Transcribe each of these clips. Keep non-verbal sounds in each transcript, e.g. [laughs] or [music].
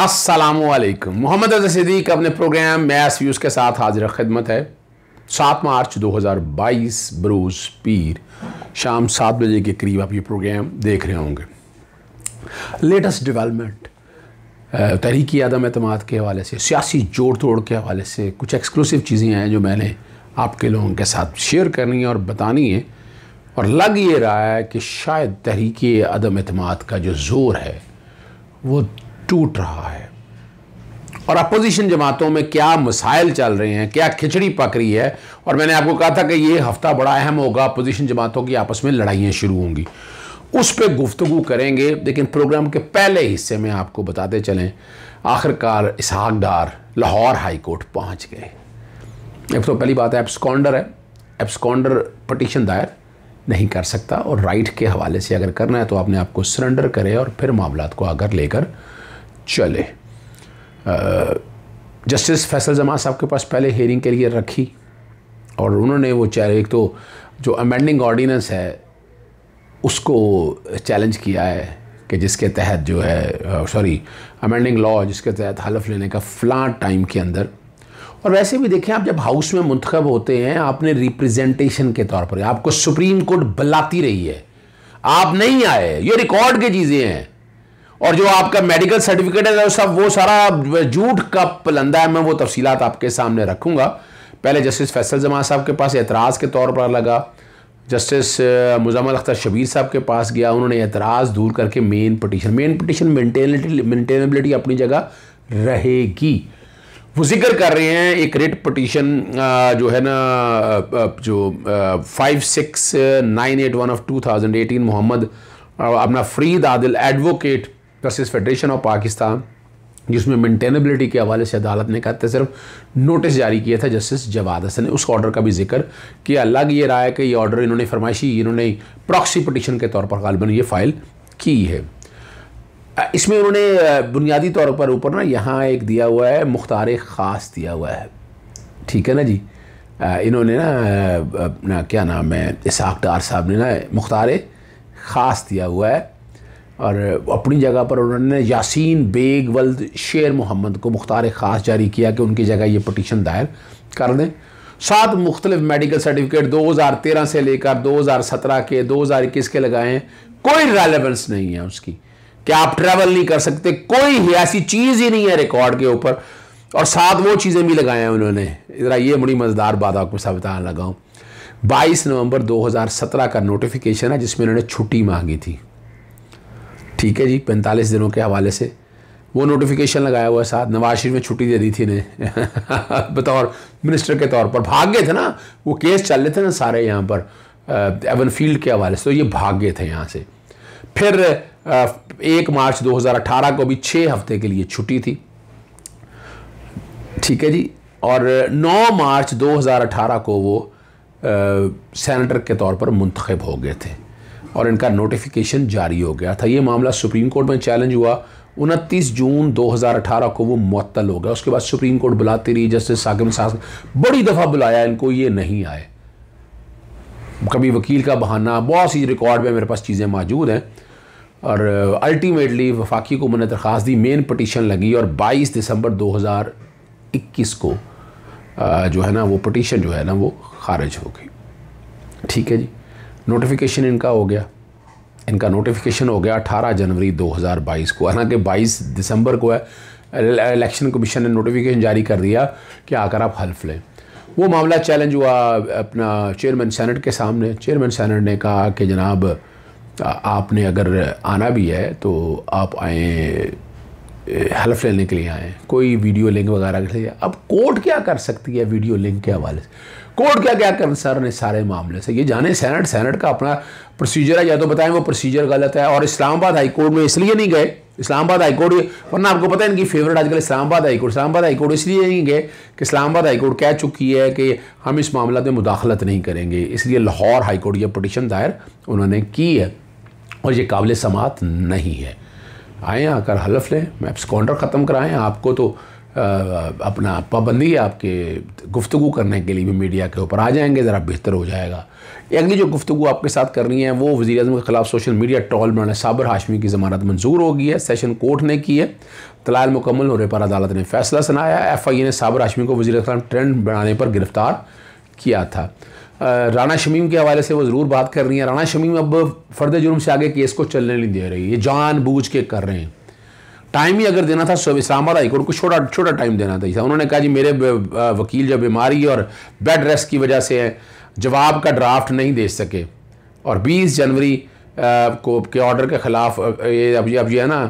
असलकम मोहम्मद सदीक अपने programme mess views के साथ हाजिर खदमत है सात मार्च 2022 बरूज पीर शाम सात बजे के करीब आप ये प्रोग्राम देख रहे होंगे लेटेस्ट डेवलपमेंट तहरीकी आदम अतमाद के हवाले से सियासी जोड़ तोड़ के हवाले से कुछ एक्सक्लूसिव चीज़ें हैं जो मैंने आपके लोगों के साथ शेयर करनी है और बतानी है और लग ये रहा है कि शायद तहरीकी आदम अतमाद का जो ज़ोर है वो टूट रहा है और अपोजिशन जमातों में क्या मसाइल चल रहे हैं क्या खिचड़ी पक रही है और मैंने आपको कहा था कि ये हफ्ता बड़ा अहम होगा अपोजिशन जमातों की आपस में लड़ाइयाँ शुरू होंगी उस पर गुफ्तु करेंगे लेकिन प्रोग्राम के पहले हिस्से में आपको बताते चलें आखिरकार इसहाक डार लाहौर हाई कोर्ट पहुँच गए एक तो पहली बात है एब्सकॉन्डर है एब्सकॉन्डर पटिशन दायर नहीं कर सकता और राइट के हवाले से अगर करना है तो आपने आपको सरेंडर करें और फिर मामला को आकर लेकर चले जस्टिस फैसल जमा साहब के पास पहले हेयरिंग के लिए रखी और उन्होंने वो चाहे एक तो जो अमेंडिंग ऑर्डिनेंस है उसको चैलेंज किया है कि जिसके तहत जो है सॉरी अमेंडिंग लॉ जिसके तहत हलफ लेने का फ्लां टाइम के अंदर और वैसे भी देखें आप जब हाउस में मंतखब होते हैं आपने रिप्रेजेंटेशन के तौर पर आपको सुप्रीम कोर्ट बलाती रही है आप नहीं आए ये रिकॉर्ड की चीज़ें हैं और जो आपका मेडिकल सर्टिफिकेट है सब वो सारा झूठ का पलंदा है मैं वो तफसीलात आपके सामने रखूँगा पहले जस्टिस फैसल जमान साहब के पास एतराज़ के तौर पर लगा जस्टिस मुजम्मल अख्तर शबीर साहब के पास गया उन्होंने एतराज़ दूर करके main petition main petition maintainability अपनी जगह रहेगी वो जिक्र कर रहे हैं एक रेट पटिशन जो है ना जो five six nine eight one of two thousand eighteen Mohammad अपना Farid Adil advocate justice federation of Pakistan जिसमें मेंटेनेबिलिटी के हवाले से अदालत ने कहा सिर्फ नोटिस जारी किया था जस्टिस जवाद हसन ने उस ऑर्डर का भी जिक्र किया अलग ये राय कि ये ऑर्डर इन्होंने फरमाइशी इन्होंने प्रॉक्सी पटिशन के तौर पर गालबन ये फाइल की है इसमें उन्होंने बुनियादी तौर पर ऊपर ना यहाँ एक दिया हुआ है मुख्तार ख़ास दिया हुआ है ठीक है ना जी इन्होंने ना अपना क्या नाम है इसहाक डार साहब ने ना मुख्तार ख़ास दिया हुआ है और अपनी जगह पर उन्होंने यासीन बेग वल्द शेर मोहम्मद को मुख्तार ख़ास जारी किया कि उनकी जगह ये पटिशन दायर कर दें सात मुख्तलिफ मेडिकल सर्टिफिकेट 2013 से लेकर 2017 के 2021 के लगाए हैं कोई रेलेवेंस नहीं है उसकी क्या आप ट्रैवल नहीं कर सकते कोई ऐसी चीज़ ही नहीं है रिकॉर्ड के ऊपर और साथ वो चीज़ें भी लगाए हैं उन्होंने ज़रा ये बड़ी मज़ेदार बात आपको साबितान लगाऊँ 22 नवंबर 2017 का नोटिफिकेशन है जिसमें उन्होंने छुट्टी मांगी थी ठीक है जी पैंतालीस दिनों के हवाले से वो नोटिफिकेशन लगाया हुआ है साथ नवाज शरीफ में छुट्टी दे दी थी ने [laughs] बतौर मिनिस्टर के तौर पर भाग गए थे ना वो केस चल रहे थे ना सारे यहाँ पर एवन फील्ड के हवाले से तो ये भाग गए थे यहाँ से फिर एक मार्च 2018 को भी छः हफ्ते के लिए छुट्टी थी ठीक है जी और 9 मार्च 2018 को वो सेनेटर के तौर पर मुंतखब हो गए थे और इनका नोटिफिकेशन जारी हो गया था ये मामला सुप्रीम कोर्ट में चैलेंज हुआ उनतीस जून 2018 को वो मअतल हो गया उसके बाद सुप्रीम कोर्ट बुलाती रही जस्टिस साकिब साहब बड़ी दफ़ा बुलाया इनको ये नहीं आए कभी वकील का बहाना बहुत सी रिकॉर्ड में मेरे पास चीज़ें मौजूद हैं और अल्टीमेटली uh, वफाकी को मैंने दरख्वास्त दी मेन पटिशन लगी और 22 दिसंबर 2021 को uh, जो है ना वो पटिशन जो है ना वो खारिज हो गई ठीक है जी नोटिफिकेशन इनका हो गया इनका नोटिफिकेशन हो गया 18 जनवरी 2022 को हालांकि 22 दिसंबर को है इलेक्शन कमीशन ने नोटिफिकेशन जारी कर दिया कि आकर आप हल्फ लें वो मामला चैलेंज हुआ अपना चेयरमैन सेनेट के सामने चेयरमैन सेनेट ने कहा कि जनाब आपने अगर आना भी है तो आप आए हल्फ लेने के लिए आए कोई वीडियो लिंक वगैरह के लिए अब कोर्ट क्या कर सकती है वीडियो लिंक के हवाले से कोर्ट क्या क्या कंसर्न है सारे मामले से ये जाने सैनट सैनट का अपना प्रोसीजर है या तो बताएं वो प्रोसीजर गलत है और इस्लामाबाद हाई कोर्ट में इसलिए नहीं गए इस्लामाबाद हाई कोर्ट वरना आपको पता है इनकी फेवरेट आजकल Islamabad high court Islamabad high court इसलिए नहीं गए कि इस्लामाबाद हाई कोर्ट कह चुकी है कि हम इस मामला में मुदाखलत नहीं करेंगे इसलिए लाहौर हाई कोर्ट यह पटिशन दायर उन्होंने की है और ये काबिल समात नहीं है आएँ आकर हलफ लें मैप्स कॉन्ट्रैक्ट ख़त्म कराएँ आपको तो अपना पाबंदी आपके गुफ्तु करने के लिए भी मीडिया के ऊपर आ जाएंगे ज़रा बेहतर हो जाएगा अगली जो गुफ्तु आपके साथ करनी है वो वजी अजम के खिलाफ सोशल मीडिया टॉल बनाने साबर हाशमी की जमानत मंजूर होगी है सेशन कोर्ट ने की है तलाल मुकम्मल होने पर अदालत ने फैसला सुनाया एफ आई ए ने साबर हाशमी को वजी अजम ट्रेंड बनाने पर गिरफ्तार किया था राना शमीम के हवाले से वो ज़रूर बात कर रही हैं राना शमीम अब फर्द जुर्म से आगे केस को चलने नहीं दे रही है जानबूझ के कर रहे हैं टाइम ही अगर देना था इस्लाम वाला हाईकोर्ट को छोटा छोटा टाइम देना था उन्होंने कहा जी मेरे वकील जो बीमारी और बेड रेस्ट की वजह से हैं जवाब का ड्राफ्ट नहीं दे सके और 20 जनवरी को के ऑर्डर के ख़िलाफ़ ये अब ये अब ये है ना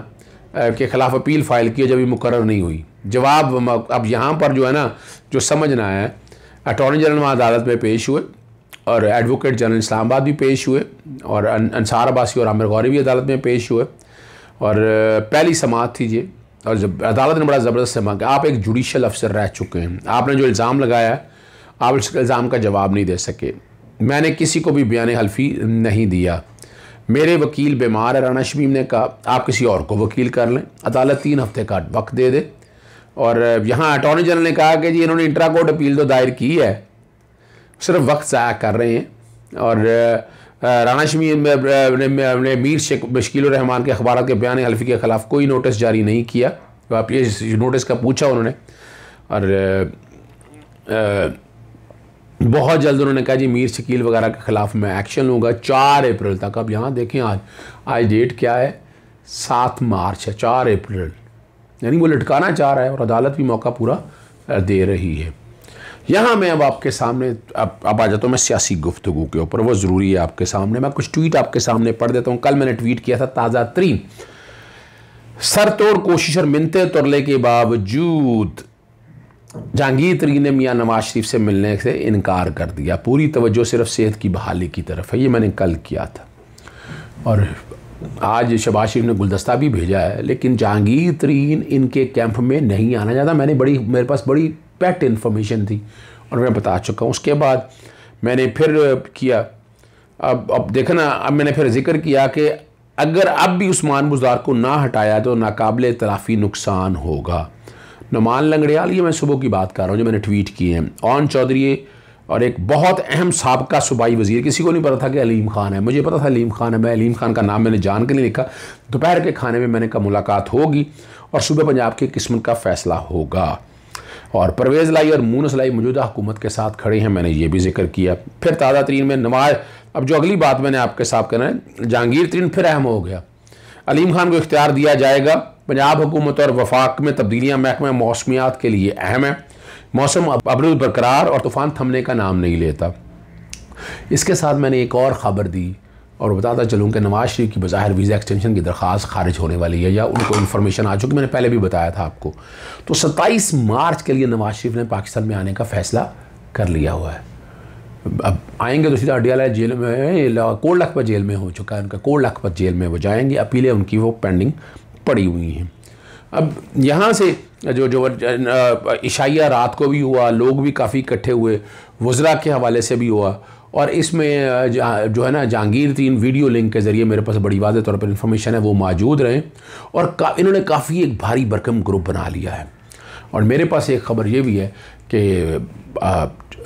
के ख़िलाफ़ अपील फ़ाइल की जब ये मुकर नहीं हुई जवाब अब यहाँ पर जो है ना जो समझना है अटॉर्नी जनरल वहाँ अदालत में पेश हुए और एडवोकेट जनरल इस्लामाबाद भी पेश हुए और अनसार अब्बासी और आमिर गौरी भी अदालत में पेश हुए और पहली समात थी ये और जब अदालत ने बड़ा ज़बरदस्त से मांगा आप एक जुडिशल अफसर रह चुके हैं आपने जो इल्ज़ाम लगाया आप उस इल्ज़ाम का जवाब नहीं दे सके मैंने किसी को भी बयान हल्फी नहीं दिया मेरे वकील बीमार है राना शमीम ने कहा आप किसी और को वकील कर लें अदालत तीन हफ्ते का वक्त दे दे और यहाँ अटॉर्नी जनरल ने कहा कि जी इन्होंने इंट्रा कोर्ट अपील तो दायर की है सिर्फ वक्त ज़ाया कर रहे हैं और राना शमी ने मीर बशकील रहमान के अखबार के बयान हल्फी के ख़िलाफ़ कोई नोटिस जारी नहीं किया तो आप ये नोटिस का पूछा उन्होंने और बहुत जल्द उन्होंने कहा जी मीर शकील वगैरह के ख़िलाफ़ मैं एक्शन लूँगा चार अप्रैल तक अब यहाँ देखें आज आज डेट क्या है सात मार्च है चार अप्रैल यानी वो लटकाना चाह रहा है और अदालत भी मौका पूरा दे रही है यहाँ मैं अब आपके सामने अब आ जाता हूँ मैं सियासी गुफ्तु के ऊपर वो ज़रूरी है आपके सामने मैं कुछ ट्वीट आपके सामने पढ़ देता हूँ कल मैंने ट्वीट किया था ताज़ा तरीन सर तोड़ कोशिश और मिनते तुरले के बावजूद जहांगीर तरीन ने मियाँ नवाज शरीफ से मिलने से इनकार कर दिया पूरी तवज्जो सिर्फ सेहत की बहाली की तरफ है ये मैंने कल किया था और आज शबाज शरीफ ने गुलदस्ता भी भेजा है लेकिन जहांगीर तरीन इनके कैंप में नहीं आना चाहता मैंने बड़ी मेरे पास बड़ी पैट इन्फॉर्मेशन थी और मैं बता चुका हूँ उसके बाद मैंने फिर किया अब अब देखा ना अब मैंने फिर जिक्र किया कि अगर अब भी उस्मान बुजार को ना हटाया तो नाकबले तलाफ़ी नुकसान होगा नुमान लंगड़ियाल ये मैं सुबह की बात कर रहा हूँ जो मैंने ट्वीट किए हैं ऑन चौधरी और एक बहुत अहम सबका सूबाई वजीर किसी को नहीं पता था कि अलीम खान है मुझे पता था अलीम खान है मैं अलीम खान का नाम मैंने जान के नहीं लिखा दोपहर के खाने में मैंने कहा मुलाकात होगी और सुबह पंजाब की किस्मत का फैसला होगा और परवेज़ लाई और मूनस लाई मौजूदा हुकूमत के साथ खड़े हैं मैंने ये भी जिक्र किया फिर ताज़ा तरीन में नवाज अब जो अगली बात मैंने आपके साथ कहना है जहांगीर तरीन फिर अहम हो गया अलीम खान को इख्तियार दिया जाएगा पंजाब हुकूमत और वफाक में तब्दीलियाँ महकमा मौसमियात के लिए अहम है मौसम अबरुद बरकरार और तूफ़ान थमने का नाम नहीं लेता इसके साथ मैंने एक और ख़बर दी और बताता चलूँ कि नवाज शरीफ की बाहर वीज़ा एक्सटेंशन की दरख्वास्त खारिज होने वाली है या उनको इन्फॉर्मेशन आ चुकी मैंने पहले भी बताया था आपको तो सत्ताईस मार्च के लिए नवाज शरीफ ने पाकिस्तान में आने का फ़ैसला कर लिया हुआ है अब आएंगे तो सीधा अडियाला जेल में कोल लखपत जेल में हो चुका है उनका कोल लखपत जेल में वो जाएंगे अपीलें उनकी वो पेंडिंग पड़ी हुई हैं अब यहाँ से जो जो इशाइया रात को भी हुआ लोग भी काफ़ी इकट्ठे हुए वज्रा के हवाले से भी हुआ और इसमें जो है ना जहांगीर तीन वीडियो लिंक के ज़रिए मेरे पास बड़ी वादे तौर पर इंफॉर्मेशन है वो मौजूद रहे और का, इन्होंने काफ़ी एक भारी भरकम ग्रुप बना लिया है और मेरे पास एक खबर ये भी है कि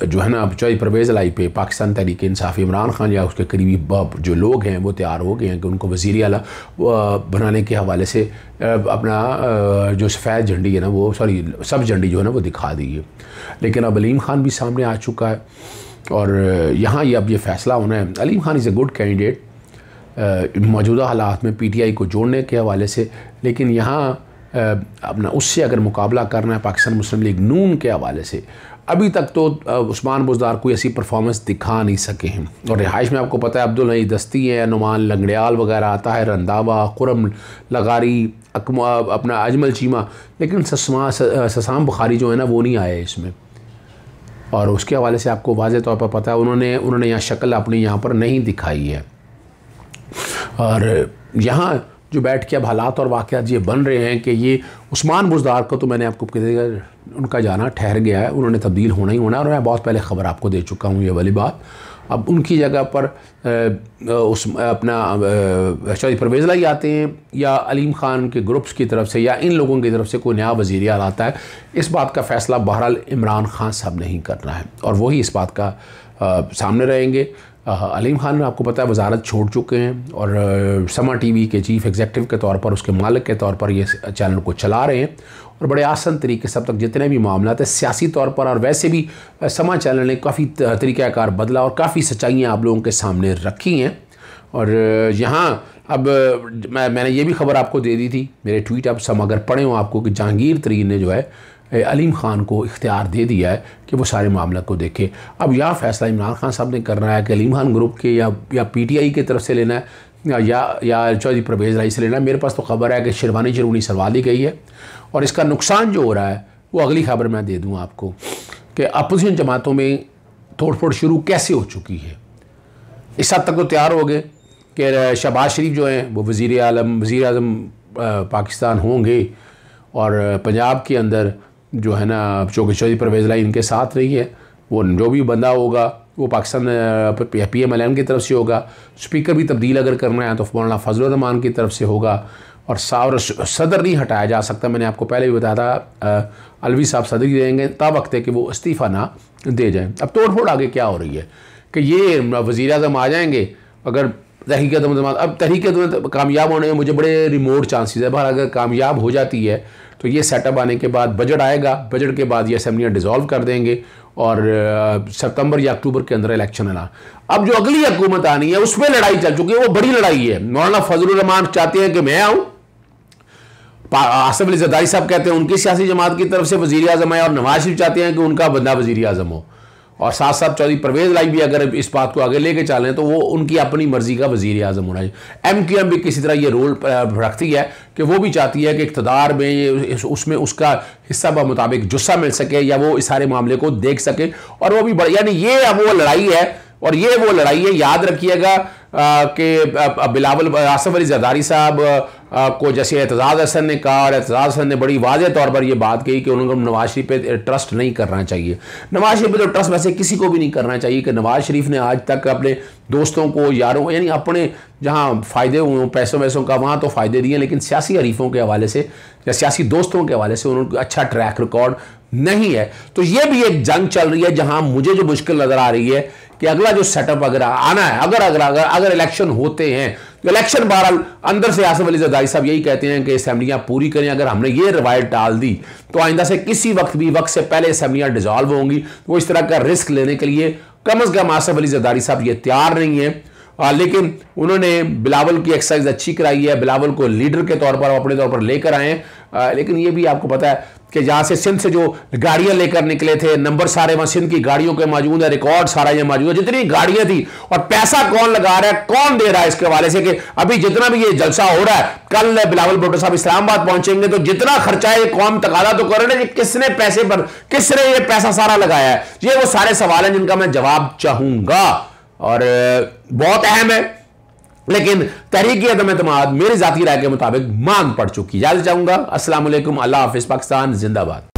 जो है ना अब चौधरी परवेज़ लाई पे पाकिस्तान तहरीक इंसाफ इमरान खान या उसके करीबी बब जो लोग हैं वो तैयार हो गए हैं कि उनको वजीर अला बनाने के हवाले से अपना जो सफ़ेद झंडी है ना वो सॉरी सब झंडी जो है ना वो दिखा दी है लेकिन अब अलीम ख़ान भी सामने आ चुका है और यहाँ ये अब ये फैसला होना है Aleem Khan is a good candidate मौजूदा हालात में पीटीआई को जोड़ने के हवाले से लेकिन यहाँ अपना उससे अगर मुकाबला करना है पाकिस्तान मुस्लिम लीग नून के हवाले से अभी तक तो उस्मान बुजदार कोई ऐसी परफॉर्मेंस दिखा नहीं सके हैं और रिहाइश में आपको पता है अब्दुल नई दस्ती है नुमान लंगड़ियाल वगैरह आता है रंधावा कुरम लगारी अपना अजमल चीमा लेकिन ससमा ससाम बुखारी जो है ना वो नहीं आए इसमें और उसके हवाले से आपको वाज तौर पर पता है उन्होंने उन्होंने यहाँ शक्ल अपनी यहाँ पर नहीं दिखाई है और यहाँ जो बैठ के अब हालात और वाक़ ये बन रहे हैं कि ये उस्मान बुजदार को तो मैंने आपको कहते उनका जाना ठहर गया है उन्होंने तब्दील होना ही होना और मैं बहुत पहले ख़बर आपको दे चुका हूँ ये वाली बात अब उनकी जगह पर उस अपना शौरी परवेज़ लाई आते हैं या अलीम ख़ान के ग्रुप्स की तरफ से या इन लोगों की तरफ से कोई नया वजीर आता है इस बात का फ़ैसला बहरहाल इमरान खान साहब नहीं करना है और वही इस बात का आ, सामने रहेंगे अलीम खान आपको पता है वजारत छोड़ चुके हैं और समा टीवी के चीफ एग्जेक्टिव के तौर पर उसके मालिक के तौर पर ये चैनल को चला रहे हैं और बड़े आसान तरीके से अब तक जितने भी मामला हैं सियासी तौर पर और वैसे भी समा चैनल ने काफ़ी तरीक़ाकार बदला और काफ़ी सच्चाइयाँ आप लोगों के सामने रखी हैं और यहाँ अब मैं मैंने ये भी खबर आपको दे दी थी मेरे ट्वीट आप सम अगर पढ़े हो आपको कि जहांगीर तरीन ने जो है अलीम ख़ान को इख्तियार दे दिया है कि वो सारे मामला को देखे अब या फैसला इमरान खान साहब ने करना है कि अलीम खान ग्रुप के या या पीटीआई की तरफ से लेना है या या चौधरी परवेज़ राई से लेना है मेरे पास तो खबर है कि शेरवानी जरूरी सरवा दी गई है और इसका नुकसान जो हो रहा है वो अगली खबर मैं दे दूँ आपको कि अपोजिशन जमातों में तोड़ फोड़ शुरू कैसे हो चुकी है इस हद तक तो तैयार हो गए कि शहबाज शरीफ जो हैं वो वज़ी आलम वज़ी अजम पाकिस्तान होंगे और पंजाब के अंदर जो है ना चौकी चौधरी परवेज लाई इनके साथ रही है वो जो भी बंदा होगा वो Pakistan P M L N की तरफ से होगा स्पीकर भी तब्दील अगर करना है तो मौलाना फजलरहमान की तरफ से होगा और सावर सदर नहीं हटाया जा सकता मैंने आपको पहले भी बताया था अलवी साहब सदर ही रहेंगे तब वक्त है कि वो इस्तीफ़ा ना दे जाए अब तोड़ फोड़ आगे क्या हो रही है कि ये वज़ी अजम आ जाएंगे अगर तहरीक अब तहरीक तो कामयाब होने में मुझे बड़े रिमोट चांसेस है बहर अगर कामयाब हो जाती है तो ये सेटअप आने के बाद बजट आएगा बजट के बाद ये असम्बलियाँ डिज़ोल्व कर देंगे और uh, सितंबर या अक्टूबर के अंदर इलेक्शन आना अब जो अगली हुकूमत आनी है उसमें लड़ाई चल चुकी है वो बड़ी लड़ाई है मौलाना फजलरहमान चाहते हैं कि मैं आऊँ आसफ अली जदारी साहब कहते हैं उनकी सियासी जमात की तरफ से वजी अजम है और नवाज शरीफ चाहते हैं कि उनका बंदा वजी अजम हो और साथ साथ चौधरी परवेज लाई भी अगर इस बात को आगे लेके चलें तो वो उनकी अपनी मर्जी का वजीर आजम होना चाहिए एम क्यू एम भी किसी तरह ये रोल रखती है कि वो भी चाहती है कि इकतदार में उसमें उसका हिस्सा ब मुताबिक जुस्सा मिल सके या वो इस सारे मामले को देख सके और वो भी यानी ये अब वो लड़ाई है और ये वो लड़ाई है याद रखिएगा कि बिलावल आसफ अली जदारी साहब को जैसे एतजाज़ हसन ने कहा और एतजाज़ हसन ने बड़ी वाजे तौर पर यह बात कही कि उनको नवाज शरीफ पे ट्रस्ट नहीं करना चाहिए नवाज शरीफ पे तो ट्रस्ट वैसे किसी को भी नहीं करना चाहिए कि नवाज शरीफ ने आज तक अपने दोस्तों को यारों यानी अपने जहाँ फ़ायदे हुए हों पैसों वैसों का वहाँ तो फ़ायदे दिए लेकिन सियासी हरीफों के हवाले से या सियासी दोस्तों के हवाले से उन्होंने अच्छा ट्रैक रिकॉर्ड नहीं है तो ये भी एक जंग चल रही है जहाँ मुझे जो मुश्किल नज़र आ रही है कि अगला जो सेटअप अगर आना है अगर अगर अगर अगर इलेक्शन होते हैं इलेक्शन बहरहाल अंदर से आसफ अली जदाई साहब यही कहते हैं कि असेंबलियां पूरी करें अगर हमने ये रिवायत डाल दी तो आइंदा से किसी वक्त भी वक्त से पहले असेंबलियां डिजॉल्व होंगी तो वो इस तरह का रिस्क लेने के लिए कम अज़ कम आसफ अली जदारी साहब ये तैयार नहीं है आ, हाँ, लेकिन उन्होंने बिलावल की एक्सरसाइज अच्छी कराई है बिलावल को लीडर के तौर पर अपने तौर पर लेकर आए लेकिन ये भी आपको पता है कि जहाँ से सिंध से जो गाड़ियां लेकर निकले थे नंबर सारे वहां सिंध की गाड़ियों के मौजूद है रिकॉर्ड सारा ये मौजूद है जितनी गाड़ियां थी और पैसा कौन लगा रहा है कौन दे रहा है इसके हवाले से कि अभी जितना भी ये जलसा हो रहा है कल बिलावल भुट्टो साहब इस्लामाबाद पहुंचेंगे तो जितना खर्चा है कौन तकादा तो कर रहे किसने पैसे पर किसने ये पैसा सारा लगाया है ये वो सारे सवाल हैं जिनका मैं जवाब चाहूंगा और बहुत अहम है लेकिन तरीके अदम अतमाद मेरी जाती राय के मुताबिक मांग पड़ चुकी इजाजत चाहूंगा असलम अल्लाह हाफिज पाकिस्तान जिंदाबाद